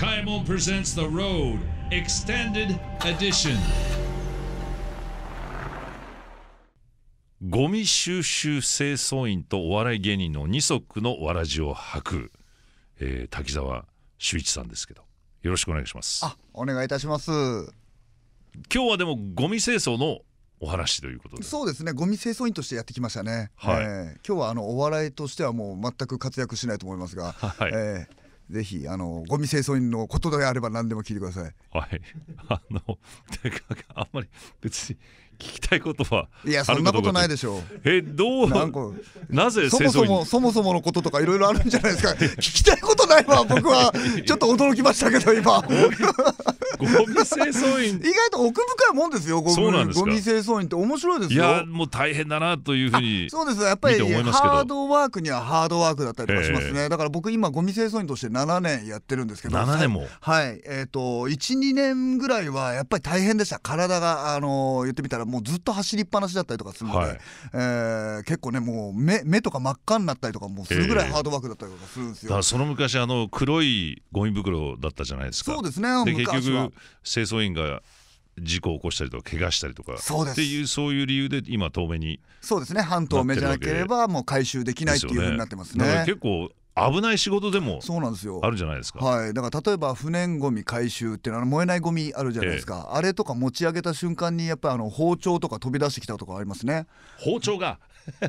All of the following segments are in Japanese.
Kaimon presents The Road Extended Edition ゴミ収集清掃員とお笑い芸人の二足のわらじを履く、えー、滝沢秀一さんですけどよろしくお願いしますあお願いいたします今日はでもゴミ清掃のお話ということそうですねゴミ清掃員としてやってきましたね、はい、えー、今日はあのお笑いとしてはもう全く活躍しないと思いますが、はい、えー、ぜひあのゴミ清掃員のことであれば何でも聞いてください。はい。あのあんまり別に聞きたいことはいやそんなことないでしょう。えどうなぜそもそもそもそものこととかいろいろあるんじゃないですか。聞きたいことないわ僕はちょっと驚きましたけど今ゴミ清掃員意外と奥深いもんですよゴミそうなんですゴミ清掃員って面白いですよいやもう大変だなというふうにそうですやっぱりハードワークにはハードワークだったりとかしますね、えー、だから僕今ゴミ清掃員として7年やってるんですけど7年もはいえっ、ー、と12年ぐらいはやっぱり大変でした体があの言ってみたらもうずっと走りっぱなしだったりとかするので、はい、えー、結構ねもう目目とか真っ赤になったりとかもうするぐらいハードワークだったりとかするんですよ、えー、その昔あの黒いゴミ袋だったじゃないですかそうですねで結局清掃員が事故を起こしたりとか怪我したりとかそうですっていうそういう理由で今透明にそうですね半透明じゃなければもう回収できないっていうふうになってますね、ね、結構危ない仕事でもそうなんですよあるじゃないですかはいだから例えば不燃ごみ回収っていうのは燃えないごみあるじゃないですか、えあれとか持ち上げた瞬間にやっぱりあの包丁とか飛び出してきたとかありますね包丁が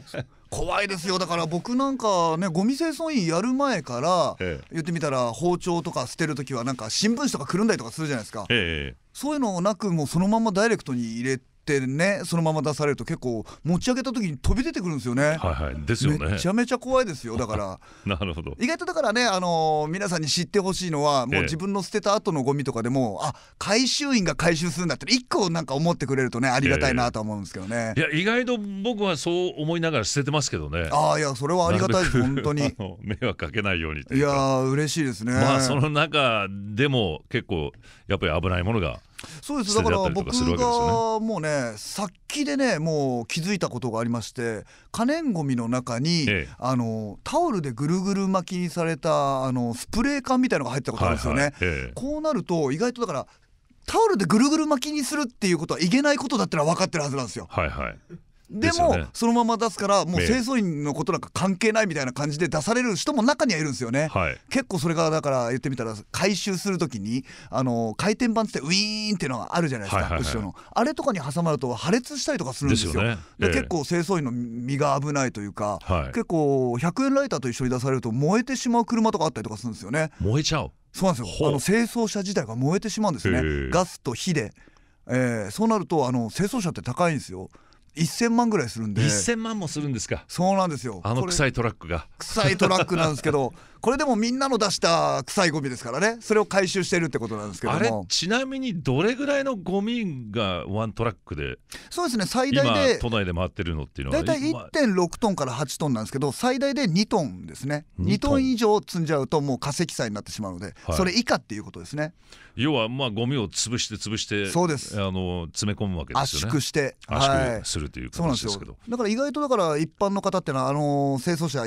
怖いですよだから僕なんかねゴミ清掃員やる前から、ええ、言ってみたら包丁とか捨てる時はなんか新聞紙とかくるんだりとかするじゃないですか、ええ、そういうのなくもうそのままダイレクトに入れってねそのまま出されると結構持ち上げた時に飛び出てくるんですよね。はいはい、ですよね。めちゃめちゃ怖いですよだから なるほど意外とだからね、あのー、皆さんに知ってほしいのはもう自分の捨てた後のゴミとかでも、ええ、あ回収員が回収するんだって1個なんか思ってくれるとねありがたいなと思うんですけどね。え、いや意外と僕はそう思いながら捨ててますけどね。ああいやそれはありがたいです本当に。迷惑かけないようにいや嬉しいですね。まあその中でも結構やっぱり危ないものが。そうですだから僕がもうねさっきでねもう気づいたことがありまして可燃ごみの中に、ええ、あのタオルでぐるぐる巻きにされたあのスプレー缶みたいのが入ったことあるんですよね。こうなると意外とだからタオルでぐるぐる巻きにするっていうことはいけないことだってのは分かってるはずなんですよ。はいはいでも、ね、そのまま出すからもう清掃員のことなんか関係ないみたいな感じで出される人も中にはいるんですよね、はい、結構それがだから言ってみたら回収するときにあの回転板ってウィーンっていうのがあるじゃないですか、はいはいはい、後ろのあれとかに挟まると破裂したりとかするんですよで、ね結構清掃員の身が危ないというか、はい、結構100円ライターと一緒に出されると燃えてしまう車とかあったりとかするんですよね燃えちゃうそうなんですよあの清掃車自体が燃えてしまうんですねガスと火で、えー、そうなるとあの清掃車って高いんですよ1000万ぐらいするんで1000万もするんですかそうなんですよあの臭いトラックが臭いトラックなんですけど これでもみんなの出した臭いゴミですからねそれを回収してるってことなんですけどもあれちなみにどれぐらいのゴミがワントラックでそうですね最大で都内で回ってるのっていうのは大体1.6トンから8トンなんですけど最大で2トンですね 2, 2トン以上積んじゃうともう化石債になってしまうので、はい、それ以下っていうことですね要はまあゴミを潰して潰してそうですあの詰め込むわけですよね圧縮して圧縮するという形ですけど、はい、だから意外とだから一般の方っていうのはあの清掃車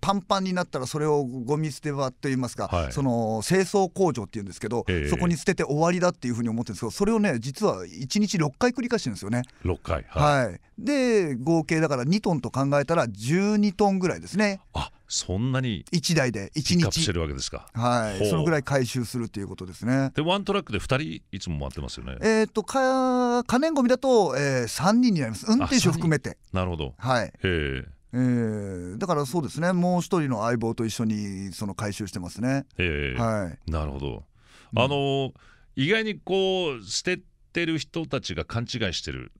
パンパンになったらそれをゴミ見捨て場といいますか、はい、その清掃工場っていうんですけど、えー、そこに捨てて終わりだっていうふうに思ってるんですけどそれをね実は1日6回繰り返してるんですよね。6回、はい、はい、で合計だから2トンと考えたら12トンぐらいですね。あそんなに1台で1日してるわけですかはいそのぐらい回収するっていうことですねでワントラックで2人いつも回ってますよねえっ、とか可燃ごみだと、えー、3人になります運転手含めてなるほどはいええーえー、だからそうですねもう一人の相棒と一緒にその回収してますね。えー、はい、なるほど、うん、あの意外にこう捨ててる人たちが勘違いしてる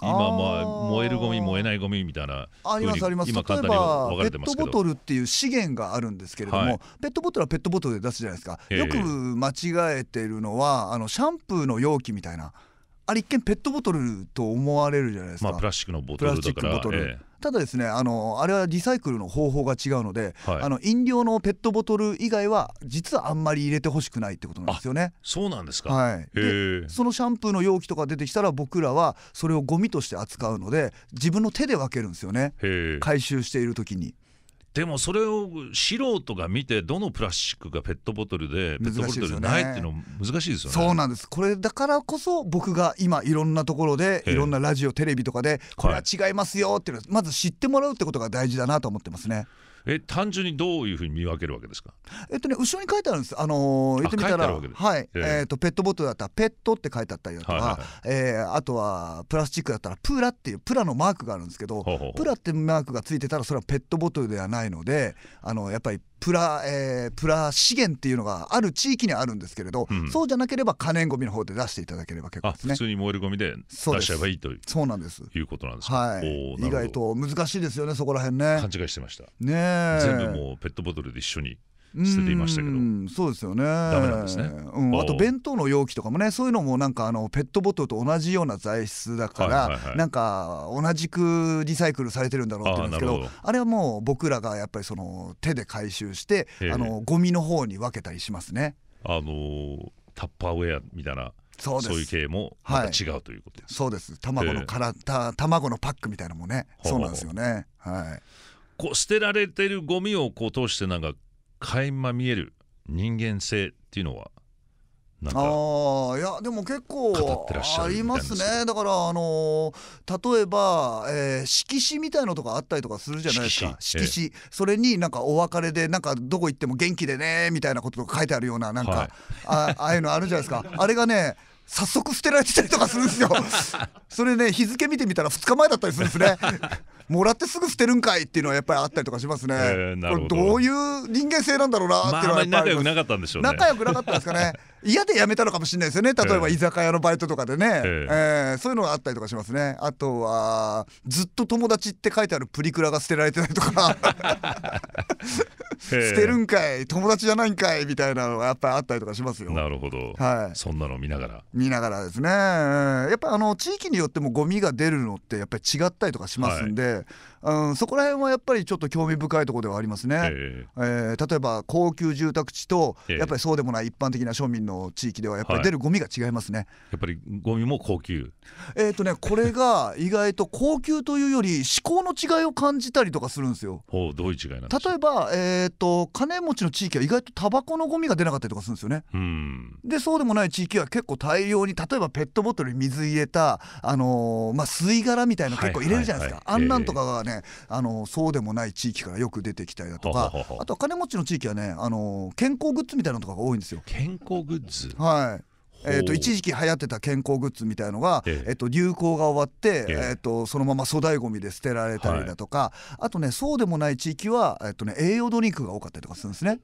今まあ燃えるゴミ燃えないゴミみたいなありますあります今簡単に分かれてますペットボトルっていう資源があるんですけれども、はい、ペットボトルはペットボトルで出すじゃないですか、えー、よく間違えてるのはあのシャンプーの容器みたいなあれ一見ペットボトルと思われるじゃないですか、まあ、プラスチックのボトルだからプラスチックボトル、えーただですねあのあれはリサイクルの方法が違うので、はい、あの飲料のペットボトル以外は実はあんまり入れてほしくないってことなんですよねそうなんですか、はい、でそのシャンプーの容器とか出てきたら僕らはそれをゴミとして扱うので自分の手で分けるんですよね回収している時にでもそれを素人が見てどのプラスチックがペットボトルでペットボトルないっていうの難しいですよね、ね、そうなんですこれだからこそ僕が今いろんなところでいろんなラジオテレビとかでこれは違いますよっていうのをまず知ってもらうってことが大事だなと思ってますね。はいえ単純にどういうふうに見分けるわけですかえっとね後ろに書いてあるんですあのー、言ってみたらはい、えー、えー、とペットボトルだったらペットって書いてあったりとか、はいはい、えー、あとはプラスチックだったらプラっていうプラのマークがあるんですけどプラってマークがついてたらそれはペットボトルではないのであのやっぱりプラ,、えー、プラ資源っていうのがある地域にあるんですけれど、うん、そうじゃなければ可燃ごみの方で出していただければ結構ですね。普通に燃えるごみで出しちゃえばいいというそうなんですいうことなんですか、はい、意外と難しいですよねそこら辺ね。勘違いしてました、ね、全部もうペットボトルで一緒に捨てていましたけどそうですよねダメなんですね、うん、あと弁当の容器とかもねそういうのもなんかあのペットボトルと同じような材質だから、はいはいはい、なんか同じくリサイクルされてるんだろうって言うんですけどあれはもう僕らがやっぱりその手で回収してあのゴミの方に分けたりしますね。あのタッパーウェアみたいなそうそういう系もまた違うということです、はい、そうです卵のから、卵のパックみたいなのもねそうなんですよねはいこう捨てられてるゴミをこう通してなんか垣間見える人間性っていうのはああいやでも結構ありますねだからあのー、例えば、えー、色紙みたいのとかあったりとかするじゃないですか色紙、ええ、それになんかお別れでなんかどこ行っても元気でねみたいなこととか書いてあるようななんか、はい、あああいうのあるじゃないですかあれがね早速捨てられてたりとかするんですよ それね日付見てみたら2日前だったりするんですね もらってすぐ捨てるんかいっていうのはやっぱりあったりとかしますね、えー、これどういう人間性なんだろうなっていうのは、まあ、仲良くなかったんでしょうね仲良くなかったですかね嫌で辞めたのかもしれないですよね例えば居酒屋のバイトとかでね、えー、えー、そういうのがあったりとかしますねあとはずっと友達って書いてあるプリクラが捨てられてないとか 捨てるんかい友達じゃないんかいみたいなのがやっぱりあったりとかしますよなるほど、はい、そんなの見ながら見ながらですねやっぱあの地域によってもゴミが出るのってやっぱり違ったりとかしますんで、はいうん、そこら辺はやっぱりちょっと興味深いところではありますね、えー、えー、例えば高級住宅地と、やっぱりそうでもない一般的な庶民の地域ではやっぱり出るゴミが違いますね、はい、やっぱりゴミも高級えっ、とねこれが意外と高級というより思考の違いを感じたりとかするんですよほうどういう違いなんで例えば、えーと、金持ちの地域は意外とタバコのゴミが出なかったりとかするんですよねうんでそうでもない地域は結構大量に例えばペットボトルに水入れた、あのー、まあ、吸い殻みたいな結構入れるじゃないですか、あんなんとかがね、ねあのそうでもない地域からよく出てきたりだとかあとは金持ちの地域はねあの健康グッズみたいなのとかが多いんですよ。健康グッズはいえー、と一時期流行ってた健康グッズみたいのが、えー、と流行が終わって、えー、とそのまま粗大ごみで捨てられたりだとか、あとねそうでもない地域は、えーとね、栄養ドリンクが多かったりとかするんですね。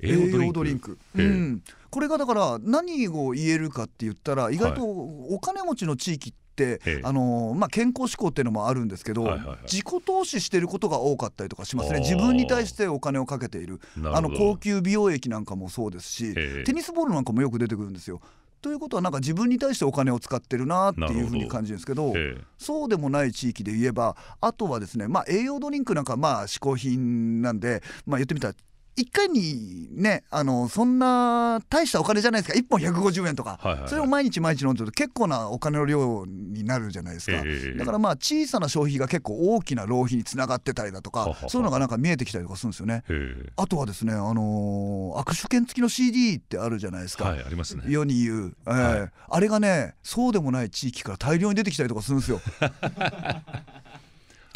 栄養ドリンク、うん、これがだから何を言えるかって言ったら意外とお金持ちの地域って、えあのまあ、健康志向っていうのもあるんですけど、はいはいはい、自己投資してることが多かったりとかしますね自分に対してお金をかけているあの高級美容液なんかもそうですし、テニスボールなんかもよく出てくるんですよ。ということはなんか自分に対してお金を使ってるなっていうふうに感じるんですけどそうでもない地域で言えばあとはですね、まあ、栄養ドリンクなんかまあ嗜好品なんで、まあ、言ってみたら1回にねあのそんな大したお金じゃないですか1本150円とか、はいはいはい、それを毎日毎日飲んでると結構なお金の量になるじゃないですか、えー、だからまあ小さな消費が結構大きな浪費につながってたりだとか、はははそういうのがなんか見えてきたりとかするんですよね、えー、あとはですね、あのー、握手券付きの CD ってあるじゃないですか、はい、ありますね世に言う、えー、はい、あれがねそうでもない地域から大量に出てきたりとかするんですよ。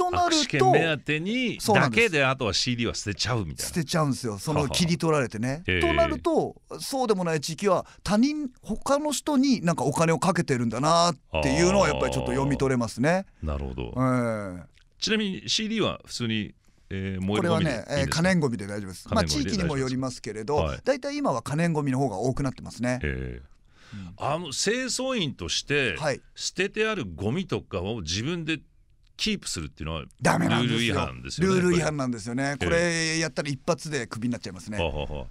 となると目当てにだけであとは CD は捨てちゃうみたいな捨てちゃうんですよその切り取られてね。ははとなるとそうでもない地域は他人他の人になんかお金をかけてるんだなっていうのはやっぱりちょっと読み取れますね。なるほど、えー、ちなみに CD は普通にえー、これはね、えー、可燃ごみで大丈夫です。まあ、地域にもよりますけれど、大体、今は可燃ごみの方が多くなってますね。えー、あの清掃員として、捨ててあるごみとかを自分でキープするっていうのはダメなんですよルール違反ですよねルール違反なんですよねこれやったら一発でクビになっちゃいますね、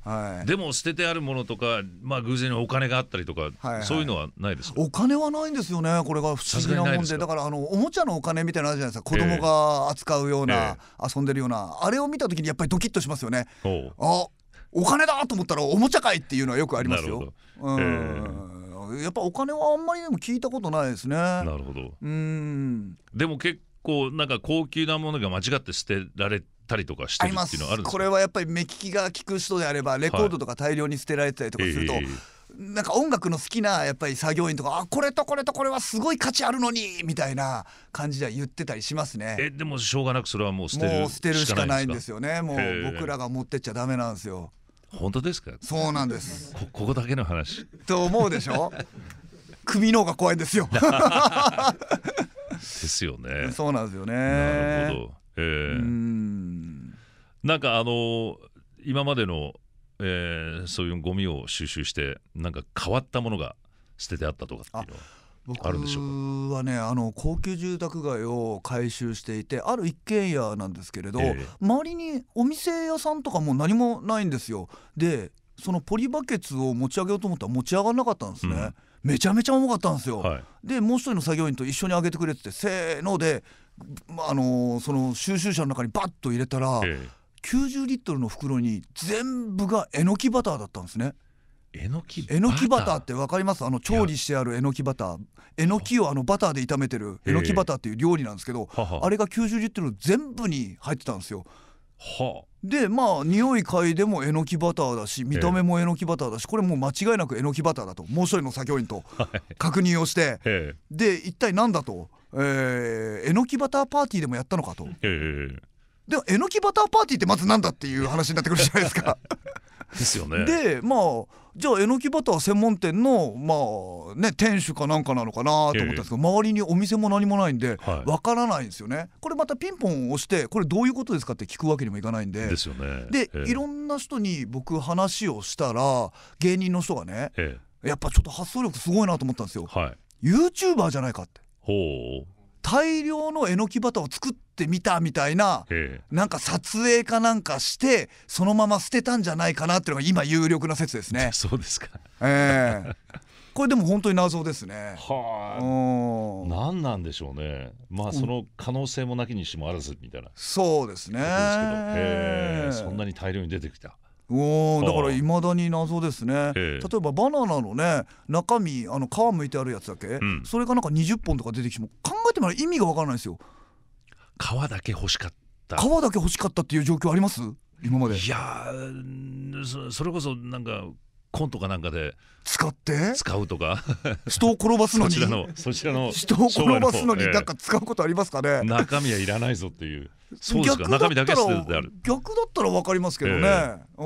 はい、でも捨ててあるものとかまあ偶然にお金があったりとか、はいはい、そういうのはないですお金はないんですよねこれが不思議なもんでだからあのおもちゃのお金みたいなのあるじゃないですか子供が扱うような、遊んでるようなあれを見た時にやっぱりドキッとしますよねあお金だと思ったらおもちゃかいっていうのはよくありますよ。うん、やっぱお金はあんまりでも聞いたことないですね。なるほど。うん。でも結こうなんか高級なものが間違って捨てられたりとかしてるっていうのはあるんですかこれはやっぱり目利きが利く人であればレコードとか大量に捨てられてたりとかすると、はいえーなんか音楽の好きなやっぱり作業員とかあこれとこれとこれはすごい価値あるのにみたいな感じでは言ってたりしますねえでもしょうがなくそれはもう捨てる捨てるしかないんですよねもう僕らが持ってっちゃダメなんですよ本当ですかそうなんですここだけの話と思うでしょ 首の方が怖いんですよ ですよね。そうなんですよね。なるほど。えー、んなんかあの今までの、えー、そういうゴミを収集してなんか変わったものが捨ててあったとかっていうのは。僕はねあの高級住宅街を改修していてある一軒家なんですけれど、えー、周りにお店屋さんとかも何もないんですよでそのポリバケツを持ち上げようと思ったら持ち上がらなかったんですね、うんめちゃめちゃ重かったんですよ、はい、でもう一人の作業員と一緒に上げてくれってせーので、まあ、あのその収集車の中にバッと入れたら、ええ、90リットルの袋に全部がえのきバターだったんですね。えのきえのきバターって分かりますあの調理してあるえのきバターえのきをあのバターで炒めてるえのきバターっていう料理なんですけどあれが90リットル全部に入ってたんですよ。はあ、でまあ匂い嗅いでもえのきバターだし見た目もえのきバターだしこれもう間違いなくえのきバターだともう一人の作業員と確認をして、はい、で一体何だと、えー、えのきバターパーティーでもやったのかと。でもえのきバターパーティーってまずなんだっていう話になってくるじゃないですか ですよね。でまあじゃあえのきバター専門店のまあね店主かなんかなのかなと思ったんですけど、周りにお店も何もないんでわからないんですよね。これまたピンポン押してこれどういうことですかって聞くわけにもいかないんで。ですよね。で、いろんな人に僕話をしたら芸人の人がね、やっぱちょっと発想力すごいなと思ったんですよ。はい、YouTuber じゃないかって。ほう大量のえのきバターを作ってみたみたいななんか撮影かなんかしてそのまま捨てたんじゃないかなっていうのが今有力な説ですね。そうですか、えーこれでも本当に謎ですね。はあ。何なんでしょうね。まあその可能性もなきにしもあらずみたいな。そうですね。そんなに大量に出てきた。おだからいまだに謎ですね、例えばバナナのね中身あの皮むいてあるやつだけ、うん、それがなんか20本とか出てきても考えてもら意味がわからないですよ皮だけ欲しかった皮だけ欲しかったっていう状況あります今までいやそれこそなんかコントかなんかで使って使うとか 人を転ばすのにそちらの人を転ばすのになんか使うことありますかね、え、中身はいらないぞっていうそうですか中身だけ素手である逆だったら分かりますけどね、えー、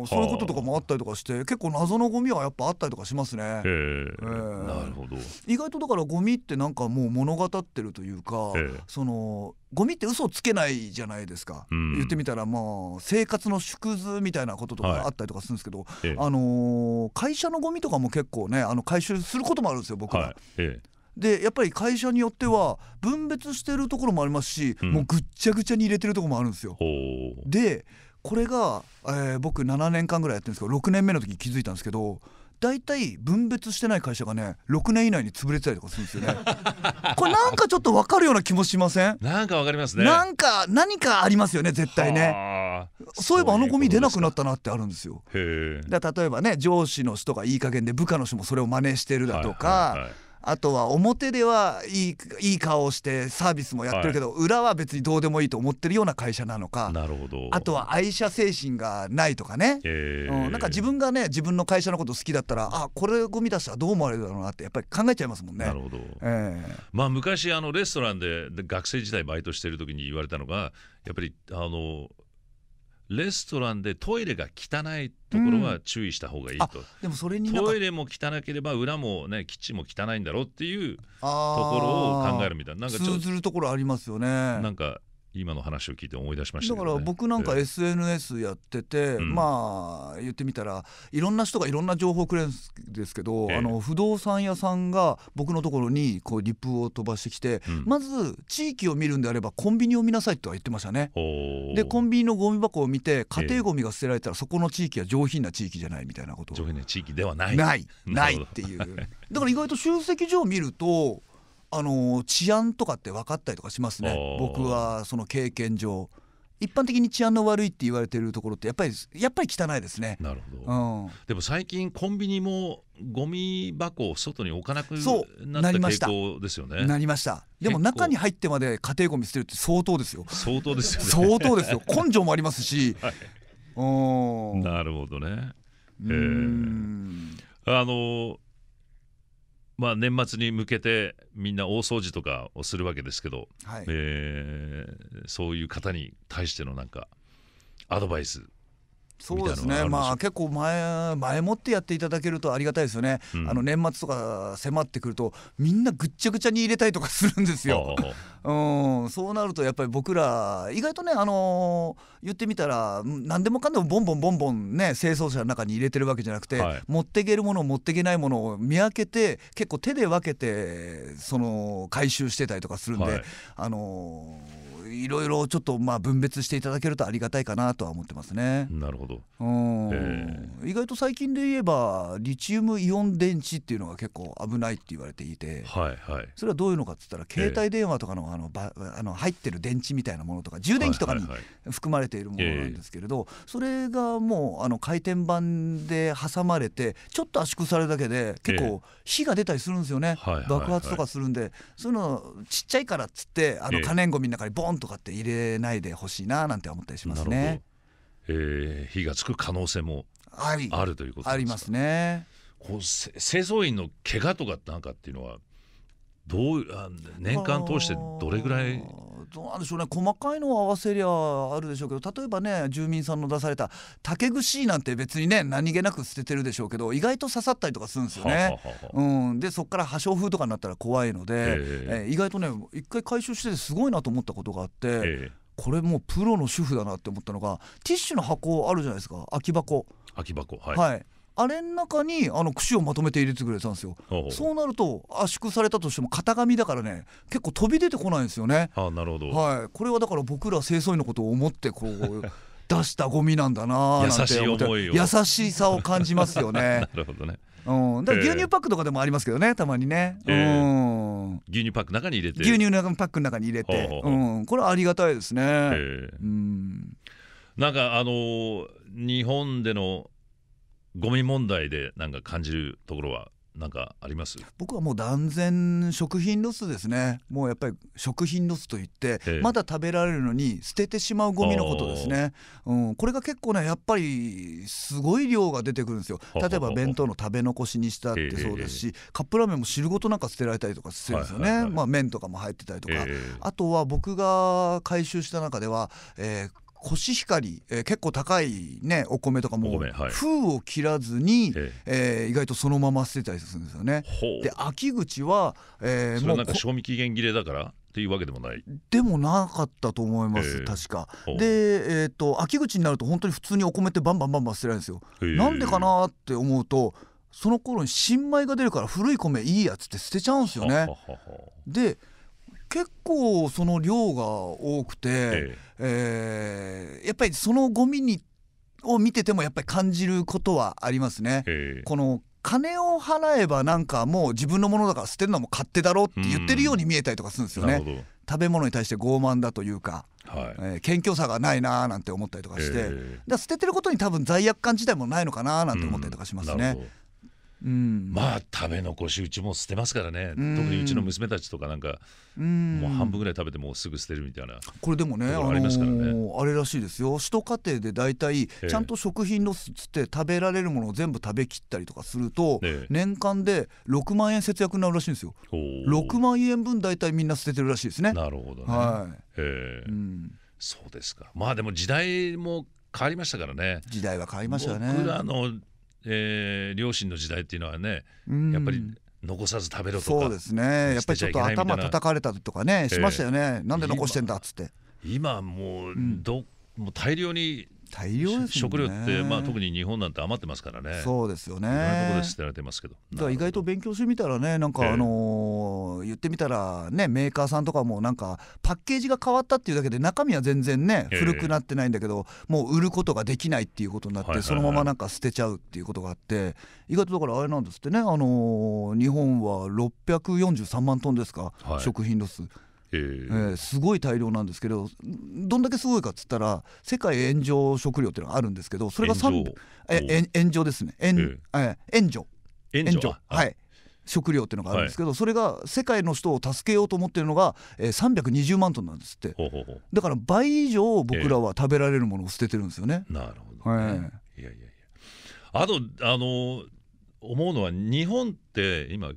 おそういうこととかもあったりとかして結構謎のゴミはやっぱあったりとかしますね、えーえー、なるほど意外とだからゴミってなんかもう物語ってるというか、えー、そのゴミって嘘つけないじゃないですか、うん、言ってみたらまあ生活の縮図みたいなこととかあったりとかするんですけど、はい、あのー、会社のゴミとかも結構ねあの回収することもあるんですよ僕は。はいでやっぱり会社によっては分別してるところもありますし、うん、もうぐっちゃぐちゃに入れてるところもあるんですよ。でこれが、えー、僕7年間ぐらいやってるんですけど6年目の時気づいたんですけど大体分別してない会社がね6年以内に潰れてたりとかするんですよね これなんかちょっと分かるような気もしませんなんか分かりますねなんか何かありますよね絶対ねそういえばあのゴミ出なくなったなってあるんですよで例えばね上司の人がいい加減で部下の人もそれを真似してるだとか、はいはいはいあとは表ではいいいい顔をしてサービスもやってるけど、はい、裏は別にどうでもいいと思ってるような会社なのかなるほどあとは愛社精神がないとかね、えー、うん、なんか自分がね自分の会社のこと好きだったらあこれゴミ出したらどう思われるだろうなってやっぱり考えちゃいますもんね。なるほど、えー、まあ、昔あのレストランで学生時代バイトしてる時に言われたのがやっぱりあのレストランでトイレが汚いところは注意した方がいいと、うん、でもそれにトイレも汚ければ裏もねキッチンも汚いんだろうっていうところを考えるみたいななんかちょっと通ずるところありますよねなんか今の話を聞いて思い出しました、ね、だから僕なんか SNS やってて、まあ言ってみたらいろんな人がいろんな情報くれるんですけど、あの不動産屋さんが僕のところにこうリプを飛ばしてきて、まず地域を見るんであればコンビニを見なさいとは言ってましたね。でコンビニのゴミ箱を見て家庭ゴミが捨てられたらそこの地域は上品な地域じゃないみたいなこと上品な地域ではないないないっていうだから意外と集積所を見るとあの治安とかって分かったりとかしますね僕はその経験上一般的に治安の悪いって言われてるところってやっぱりやっぱり汚いですねなるほど、うん、でも最近コンビニもゴミ箱を外に置かなくなった傾向ですよねなりましたでも中に入ってまで家庭ゴミ捨てるって相当ですよ相当ですよ、ね、相当ですよ 根性もありますし、はい、なるほどねえー、あのまあ、年末に向けてみんな大掃除とかをするわけですけど、はい、えー、そういう方に対してのなんかアドバイスそうですねまあ結構前前もってやっていただけるとありがたいですよね、うん、あの年末とか迫ってくるとみんなぐっちゃぐちゃに入れたりとかするんですよ。うん、そうなるとやっぱり僕ら意外とね、あのー、言ってみたら何でもかんでもボンボンボンボンね清掃車の中に入れてるわけじゃなくて、はい、持っていけるもの持っていけないものを見分けて結構手で分けてその回収してたりとかするんで、はい、あのーいろいろちょっとまあ分別していただけるとありがたいかなとは思ってますね。なるほど、えー、意外と最近で言えばリチウムイオン電池っていうのが結構危ないって言われていて、はいはい、それはどういうのかって言ったら携帯電話とかのあのばあの入ってる電池みたいなものとか充電器とかに含まれているものなんですけれど、それがもうあの回転板で挟まれてちょっと圧縮されるだけで結構火が出たりするんですよね、爆発とかするんで、そういうのちっちゃいからっつってあの可燃ごみの中にボンととかって入れないでほしいななんて思ったりしますね。えー、火がつく可能性もあるということですかありますねこう清掃員の怪我とかなんかっていうのはどうあ年間通してどれぐらいどうなんでしょうね細かいのを合わせりゃあるでしょうけど例えばね住民さんの出された竹串なんて別にね何気なく捨ててるでしょうけど意外と刺さったりとかするんですよね。はははうん、でそこから破傷風とかになったら怖いので、えー、意外とね一回回収しててすごいなと思ったことがあって。えーこれもうプロの主婦だなって思ったのがティッシュの箱あるじゃないですか空き箱空き箱はい、はい、あれの中にあの串をまとめて入れてくれたんですよそうなると圧縮されたとしても型紙だからね結構飛び出てこないんですよねあなるほど、はい、これはだから僕ら清掃員のことを思ってこう 出したゴミなんだななんて思って優しさを感じますよね なるほどねうん、だ牛乳パックとかでもありますけどね、えー、たまにね、えー、うん、牛乳パック中に入れて牛乳のパックの中に入れてうん、これはありがたいですね、えー、うん、なんかあのー、日本でのゴミ問題でなんか感じるところはなんかあります僕はもう断然食品ロスですねもうやっぱり食品ロスといって、ええ、まだ食べられるのに捨ててしまうゴミのことですね、うん、これが結構ねやっぱりすごい量が出てくるんですよ例えば弁当の食べ残しにしたってそうですし、え、カップラーメンも汁ごとなんか捨てられたりとかするんですよね、まあ、麺とかも入ってたりとか、あとは僕が回収した中では、えー、コシヒカリ、えー、結構高い、ね、お米とかも、はい、封を切らずに、ええー、意外とそのまま捨てたりするんですよね。で秋口は、えー、もうなんか賞味期限切れだからっていうわけでもないでもなかったと思います、えー、確かで、えーと、秋口になると本当に普通にお米ってバンバンバンバン捨てられるんですよ、えー、なんでかなって思うとその頃に新米が出るから古い米いいやつって捨てちゃうんですよねで結構その量が多くて、えええー、やっぱりそのゴミにを見ててもやっぱり感じることはありますね。ええ、この金を払えばなんかもう自分のものだから捨てるのも勝手だろって言ってるように見えたりとかするんですよね。食べ物に対して傲慢だというか、はいえー、謙虚さがないなーなんて思ったりとかして、えー、だ捨ててることに多分罪悪感自体もないのかなーなんて思ったりとかしますね。うんまあ食べ残しうちも捨てますからね、うん、特にうちの娘たちとかなんか、うん、もう半分ぐらい食べてもうすぐ捨てるみたいなこれでもね、ねあのー、あれらしいですよ首都家庭で大体ちゃんと食品ロスっつって食べられるものを全部食べきったりとかすると、年間で6万円節約になるらしいんですよ6万円分大体みんな捨ててるらしいですねなるほどね、はい、うん、そうですかまあでも時代も変わりましたからね時代は変わりましたね僕らのえー、両親の時代っていうのはね、やっぱり残さず食べろとかそうですねやっぱりちょっと頭叩かれたりとかねしましたよね、えー、なんで残してんだっつって今もうど、うん、もう大量に大量、ね、食料って、まあ、特に日本なんて余ってますからねそうですよねいろんなところで捨てられてますけどだ意外と勉強してみたらねなんか、あのー、言ってみたらねメーカーさんとかもなんかパッケージが変わったっていうだけで中身は全然ね古くなってないんだけど、もう売ることができないっていうことになって、そのままなんか捨てちゃうっていうことがあって意外とだからあれなんですってね、あのー、日本は643万トンですか、はい、食品ロス。えー、すごい大量なんですけどどんだけすごいかっつったら世界炎上食料っていうのがあるんですけどそれが3え炎上ですね炎,、えー、炎上炎上はい食料っていうのがあるんですけど、はい、それが世界の人を助けようと思ってるのが、えー、320万トンなんですってだから倍以上僕らは食べられるものを捨ててるんですよね。えー、なるほど、ね、えいやいやいやあとあの思うのは日本って今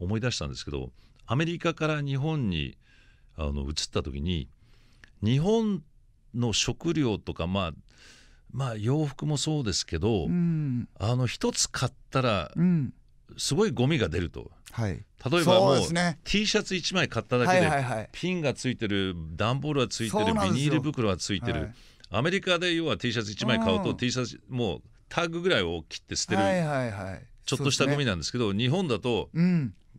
思い出したんですけどアメリカから日本にあの移った時に日本の食料とかまあまあ洋服もそうですけど、うん、あの一つ買ったら、すごいゴミが出ると、はい、例えばもうう、ね、T シャツ1枚買っただけで、ピンがついてる段ボールはついてるビニール袋はついてる、はい、アメリカで要は T シャツ1枚買うと T シャツもうタグぐらいを切って捨てる、はいはいはい、ちょっとしたゴミなんですけど、ね、日本だと、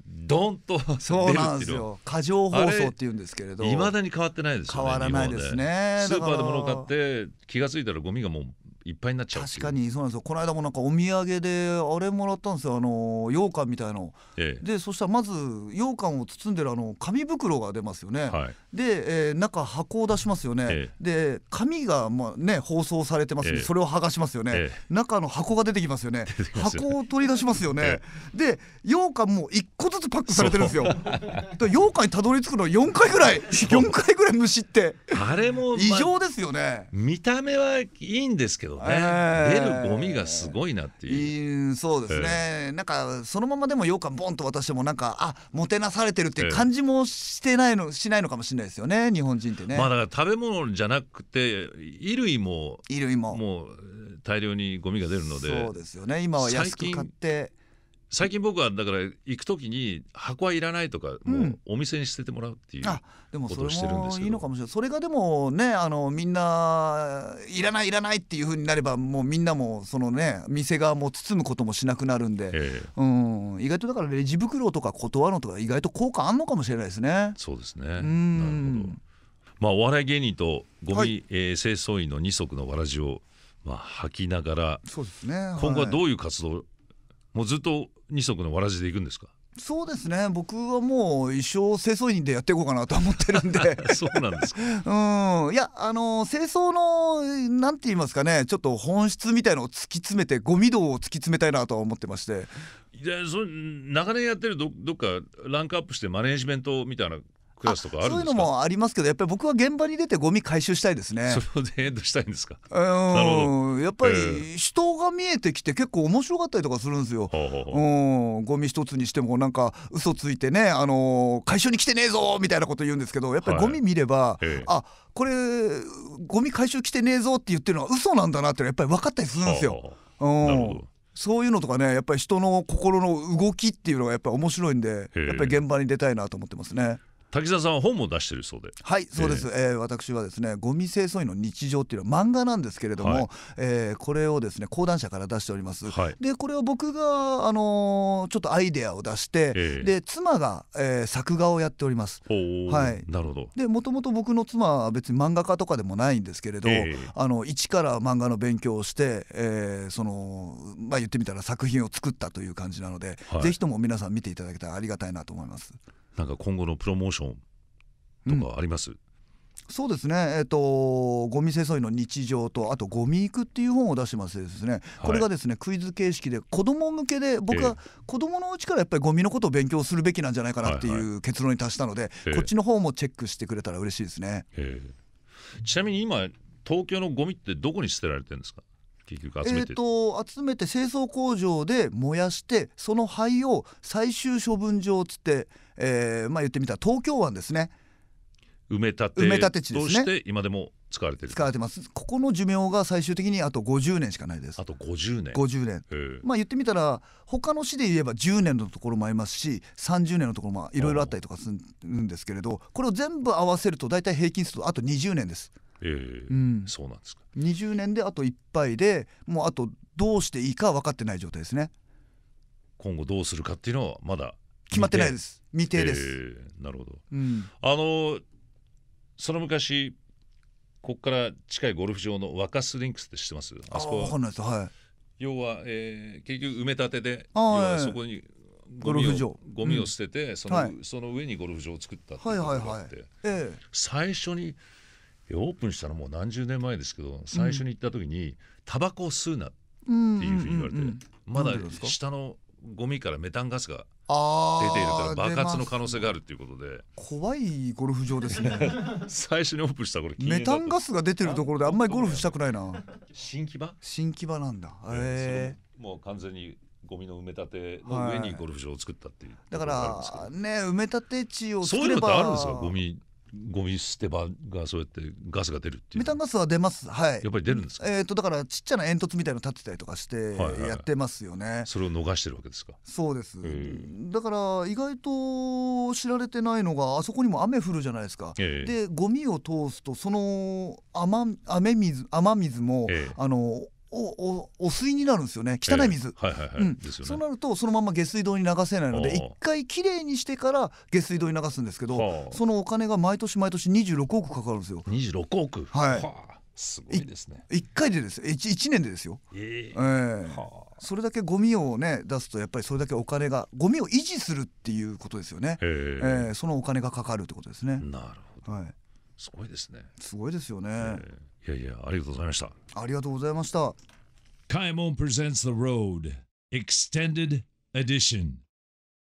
ドンとそうなんですよ過剰放送っていうんですけれどいまだに変わってないですよね変わらないですねスーパーで物を買って気が付いたらゴミがもういっぱいになっちゃう確かにそうなんですよこの間もなんかお土産であれもらったんですよあの羊羹みたいの、ええ、でそしたらまず羊羹を包んでるあの紙袋が出ますよね、はい、で、えー、中箱を出しますよね、え、で紙がまあね包装されてますそれを剥がしますよね、中の箱が出てきますよね箱を取り出しますよね、で羊羹も一個ずつパックされてるんですよ 羊羹にたどり着くの4回ぐらい4回ぐらい虫ってあれも、異常ですよね見た目はいいんですけどどね、えー、出るゴミがすごいなっていう、そうですね、えー、なんかそのままでも羊羹ボンと渡してもなんかあもてなされてるっていう感じもしてないの、えー、しないのかもしれないですよね日本人ってね。まあ、だから食べ物じゃなくて衣類も衣類ももう大量にゴミが出るのでそうですよね今は安く買って。最近僕はだから行く時に箱はいらないとか、もうお店に捨ててもらうっていうことをしてるんですけど、うん、いいのかもしれないそれがでもねあのみんないらないいらないっていうふうになればもうみんなもそのね店側も包むこともしなくなるんで、えうん、意外とだからレジ袋とか断るのとか意外と効果あんのかもしれないですね。そうですねなるほどまあ、お笑い芸人とゴミ、はい、えー、清掃員の二足のわらじを、まあ、履きながらそうですね、ね今後はどういう活動もうずっと二足のわらじでいくんですかそうですね僕はもう一生清掃員でやっていこうかなと思ってるんで そうなんですかうんいやあの清掃のなんて言いますかねちょっと本質みたいのを突き詰めてゴミ道を突き詰めたいなとは思ってましてやそ長年やってるどどっかランクアップしてマネージメントみたいなクラスとかあるそういうのもありますけどやっぱり僕は現場に出てゴミ回収したいですねそれをどうしたいんですかうんやっぱり人が見えてきて結構面白かったりとかするんですよ、うんゴミ一つにしてもなんか嘘ついてねあの回収に来てねえぞみたいなこと言うんですけどやっぱりゴミ見れば、はい、あこれゴミ回収来てねえぞって言ってるのは嘘なんだなってやっぱり分かったりするんですよ、うんそういうのとかねやっぱり人の心の動きっていうのがやっぱり面白いんでやっぱり現場に出たいなと思ってますね。滝沢さんは本も出してるそうではいそうです、えー、えー、私はですねゴミ清掃員の日常っていうのは漫画なんですけれども、はい、えー、これをですね講談社から出しております、はい、でこれを僕があのー、ちょっとアイデアを出して、えー、で妻が、えー、作画をやっておりますはいなるほどでもともと僕の妻は別に漫画家とかでもないんですけれど、えー、あの一から漫画の勉強をして、えー、そのまあ言ってみたら作品を作ったという感じなので、はい、ぜひとも皆さん見ていただけたらありがたいなと思います。なんか今後のプロモーションとかあります、うんそうですね、えーと、ゴミ清掃員の日常とあと「ゴミ行く」っていう本を出してましてですね、これがですねクイズ形式で子ども向けで僕は子どものうちからやっぱりゴミのことを勉強するべきなんじゃないかなっていう結論に達したので、はいはい、こっちの方もチェックしてくれたら嬉しいですね。ちなみに今東京のゴミってどこに捨てられてるんですか結局集めて、えーと、集めて清掃工場で燃やしてその灰を最終処分場つって、えー、まあ言ってみたら東京湾ですね埋め立て埋め立て地ですね今でも使われてる使われてますここの寿命が最終的にあと50年しかないですあと50年50年まあ言ってみたら他の市で言えば10年のところもありますし30年のところもいろいろあったりとかするんですけれどこれを全部合わせると大体平均するとあと20年ですえー、うん、そうなんですか20年であと1杯でもうあとどうしていいか分かってない状態ですね今後どうするかっていうのはまだ決まってないです未定です、えー、なるほど、うん、あのその昔ここから近いゴルフ場の若スリンクスって知ってますあそこは、はい、要は、えー、結局埋め立てで要はそこにゴルフ場ゴミを捨てて、うん、その、はい、その上にゴルフ場を作ったっていうことがあって、はいはいはいえー、最初にオープンしたのもう何十年前ですけど最初に行った時にタバコを吸うなっていうふうに言われて、まだ下のゴミからメタンガスが出ているから爆発の可能性があるということで怖いゴルフ場ですね 最初にオープンしたこれメタンガスが出てるところであんまりゴルフしたくないな新木場新木場なんだええもう完全にゴミの埋め立ての上にゴルフ場を作ったっていう、はい、だからね埋め立て地をそういうのってあるんですかゴミゴミ捨て場がそうやってガスが出るっていうメタンガスは出ますはいやっぱり出るんですかえっ、ー、とだからちっちゃな煙突みたいの立てたりとかしてやってますよね、はいはいそれを逃してるわけですかそうですだから意外と知られてないのがあそこにも雨降るじゃないですか、えー、でゴミを通すとその雨雨水雨水も、えー、あのおお水になるんですよね汚い水、そうなるとそのまま下水道に流せないので一回きれいにしてから下水道に流すんですけどそのお金が毎年毎年26億かかるんですよ26億はいすごいですね1回でです 1, 1年でですよええー、それだけゴミをね出すとやっぱりそれだけお金がゴミを維持するっていうことですよねえー、そのお金がかかるってことですねなるほど、はい、すごいですねすごいですよね、いやいや、ありがとうございました。ありがとうございました。カイモン presents The Road Extended Edition